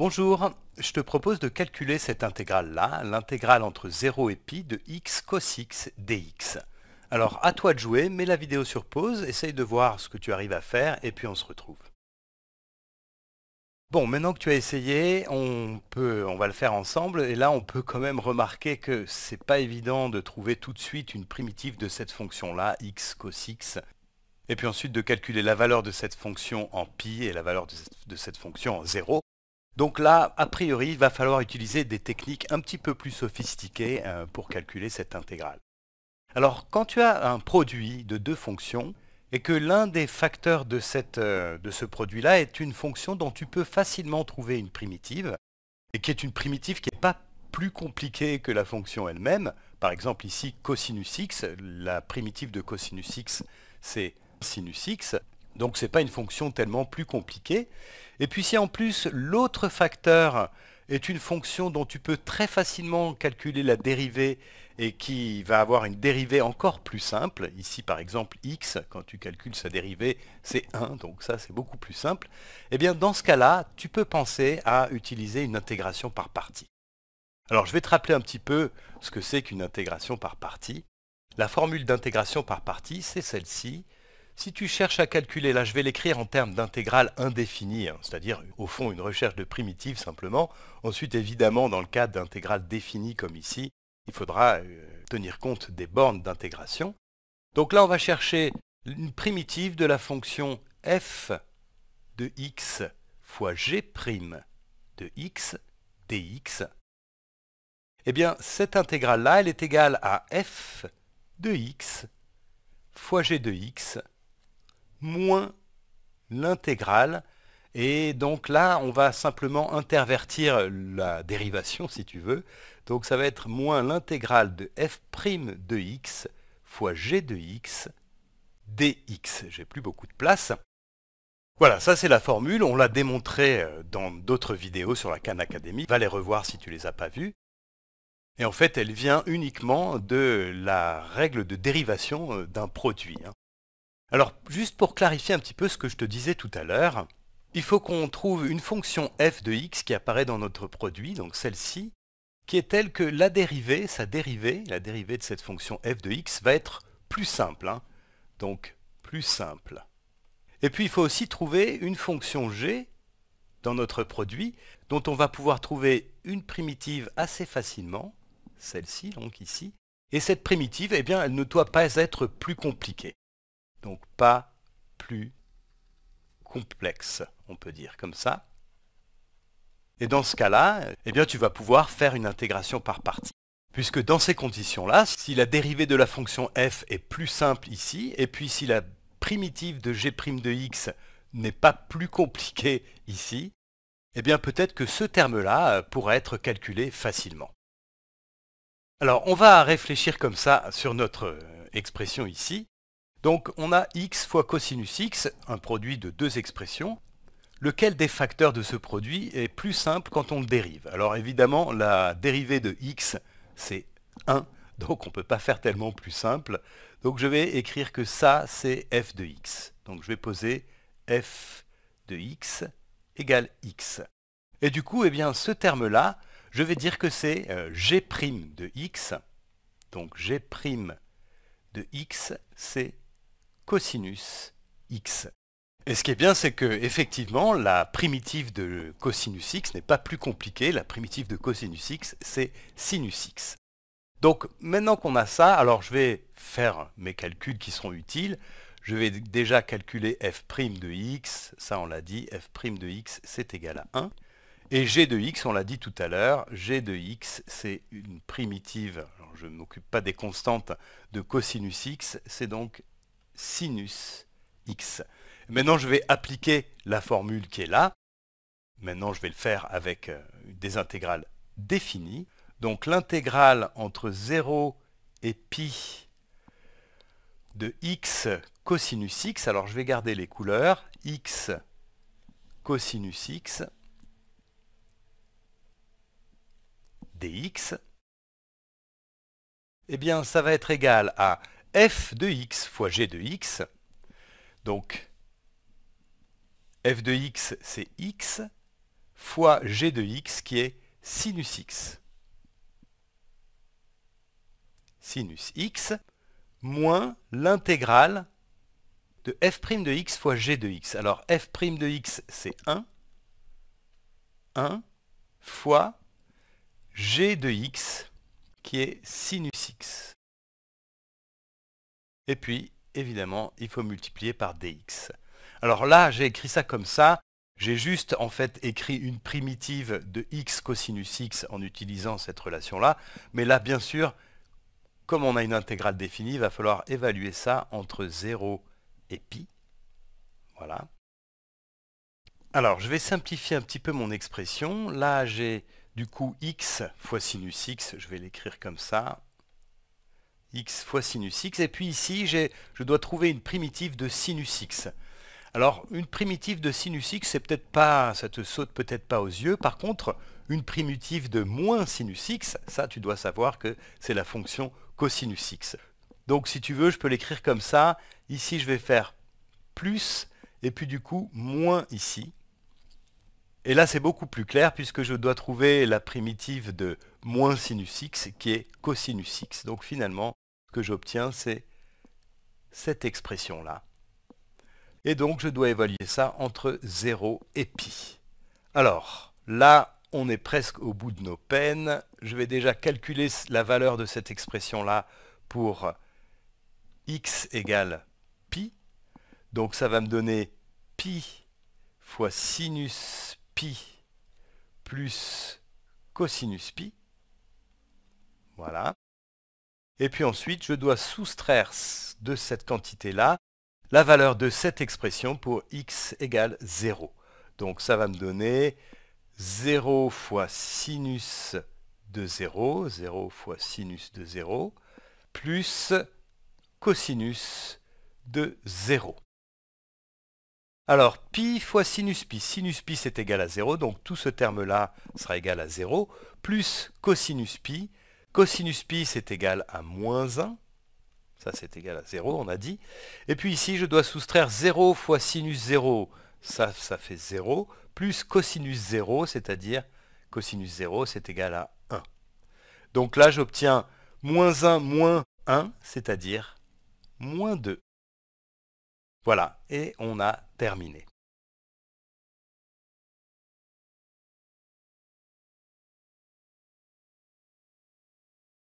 Bonjour, je te propose de calculer cette intégrale-là, l'intégrale entre 0 et pi de x cos x dx. Alors à toi de jouer, mets la vidéo sur pause, essaye de voir ce que tu arrives à faire et puis on se retrouve. Bon, maintenant que tu as essayé, on, peut, on va le faire ensemble et là on peut quand même remarquer que c'est pas évident de trouver tout de suite une primitive de cette fonction-là, x cos x, et puis ensuite de calculer la valeur de cette fonction en pi et la valeur de cette fonction en 0. Donc là, a priori, il va falloir utiliser des techniques un petit peu plus sophistiquées euh, pour calculer cette intégrale. Alors, quand tu as un produit de deux fonctions, et que l'un des facteurs de, euh, ce produit-là est une fonction dont tu peux facilement trouver une primitive, et qui est une primitive qui n'est pas plus compliquée que la fonction elle-même. Par exemple ici, cosinus x, la primitive de cosinus x, c'est sinus x. Donc ce n'est pas une fonction tellement plus compliquée. Et puis si en plus l'autre facteur est une fonction dont tu peux très facilement calculer la dérivée et qui va avoir une dérivée encore plus simple. Ici, par exemple, x, quand tu calcules sa dérivée, c'est 1, donc ça, c'est beaucoup plus simple. et eh bien, dans ce cas-là, tu peux penser à utiliser une intégration par partie. Alors, je vais te rappeler un petit peu ce que c'est qu'une intégration par partie. La formule d'intégration par partie, c'est celle-ci. Si tu cherches à calculer, là je vais l'écrire en termes d'intégrale indéfinie, hein, c'est-à-dire au fond une recherche de primitive simplement. Ensuite évidemment dans le cadre d'intégrale définie comme ici, il faudra euh, tenir compte des bornes d'intégration. Donc là on va chercher une primitive de la fonction f de x fois g' prime de x dx. Eh bien cette intégrale-là, elle est égale à f de x fois g de x moins l'intégrale. Et donc là, on va simplement intervertir la dérivation, si tu veux. Donc ça va être moins l'intégrale de f' de x fois g de x dx. J'ai plus beaucoup de place. Voilà, ça c'est la formule, on l'a démontré euh, dans d'autres vidéos sur la Khan Academy, va les revoir si tu les as pas vues. Et en fait, elle vient uniquement de la règle de dérivation euh, d'un produit. Hein. Alors, juste pour clarifier un petit peu ce que je te disais tout à l'heure, il faut qu'on trouve une fonction f de x qui apparaît dans notre produit, donc celle-ci, qui est telle que la dérivée, sa dérivée, la dérivée de cette fonction f de x va être plus simple. Hein. donc, plus simple. Et puis, il faut aussi trouver une fonction g dans notre produit, dont on va pouvoir trouver une primitive assez facilement, celle-ci, donc ici, et cette primitive, eh bien, elle ne doit pas être plus compliquée. Donc pas plus complexe, on peut dire comme ça. Et dans ce cas-là, eh bien, tu vas pouvoir faire une intégration par partie. Puisque dans ces conditions-là, si la dérivée de la fonction f est plus simple ici, et puis si la primitive de g' de x n'est pas plus compliquée ici, eh bien peut-être que ce terme-là euh, pourra être calculé facilement. Alors on va réfléchir comme ça sur notre euh, expression ici. Donc on a x fois cosinus x, un produit de deux expressions, lequel des facteurs de ce produit est plus simple quand on le dérive. Alors évidemment, la dérivée de x, c'est 1, donc on ne peut pas faire tellement plus simple. Donc je vais écrire que ça, c'est f de x. Donc je vais poser f de x égale x. Et du coup, eh bien, ce terme-là, je vais dire que c'est euh, g' de x. Donc g' de x, c'est cosinus x. Et ce qui est bien, c'est que effectivement, la primitive de cosinus x n'est pas plus compliquée. La primitive de cosinus x, c'est sinus x. Donc maintenant qu'on a ça, alors je vais faire mes calculs qui seront utiles. Je vais déjà calculer f' de x, ça on l'a dit, f' de x c'est égal à 1. Et g de x, on l'a dit tout à l'heure, g de x c'est une primitive, alors je ne m'occupe pas des constantes, de cosinus x, c'est donc sinus x. Maintenant, je vais appliquer la formule qui est là. Maintenant, je vais le faire avec euh, des intégrales définies. Donc, l'intégrale entre 0 et pi de x cosinus x, alors je vais garder les couleurs, x cosinus x dx, eh bien ça va être égal à f de x fois g de x. Donc, f de x, c'est x, fois g de x, qui est sinus x. Sinus x, moins l'intégrale de f' prime de x fois g de x. Alors, f' de x, c'est 1. 1 fois g de x, qui est sinus x. Et puis, évidemment, il faut multiplier par dx. Alors là, j'ai écrit ça comme ça. J'ai juste en fait écrit une primitive de x cosinus x en utilisant cette relation-là. Mais là, bien sûr, comme on a une intégrale définie, il va falloir évaluer ça entre 0 et pi. Voilà. Alors, je vais simplifier un petit peu mon expression. Là, j'ai du coup x fois sinus x, je vais l'écrire comme ça, x fois sinus x. Et puis ici, je dois trouver une primitive de sinus x. Alors, une primitive de sinus x, c'est peut-être pas, ça te saute peut-être pas aux yeux. Par contre, une primitive de moins sinus x, ça, tu dois savoir que c'est la fonction cosinus x. Donc, si tu veux, je peux l'écrire comme ça. Ici, je vais faire plus, et puis du coup, moins ici. Et là, c'est beaucoup plus clair puisque je dois trouver la primitive de moins sinus x qui est cosinus x. Donc finalement, ce que j'obtiens, c'est cette expression-là. Et donc, je dois évaluer ça entre 0 et pi. Alors, là, on est presque au bout de nos peines. Je vais déjà calculer la valeur de cette expression-là pour x égale pi. Donc, ça va me donner pi fois sinus pi plus cosinus pi. Voilà. Et puis ensuite, je dois soustraire de cette quantité-là la valeur de cette expression pour x égale 0. Donc ça va me donner 0 fois sinus de 0, 0 fois sinus de 0, plus cosinus de 0. Alors, pi fois sinus pi. Sinus pi, c'est égal à 0, donc tout ce terme-là sera égal à 0, plus cosinus pi. Cosinus pi, c'est égal à moins 1. Ça, c'est égal à 0, on a dit. Et puis ici, je dois soustraire 0 fois sinus 0. Ça, ça fait 0, plus cosinus 0, c'est-à-dire cosinus 0, c'est égal à 1. Donc là, j'obtiens moins 1 moins 1, c'est-à-dire moins 2. Voilà, et on a terminé.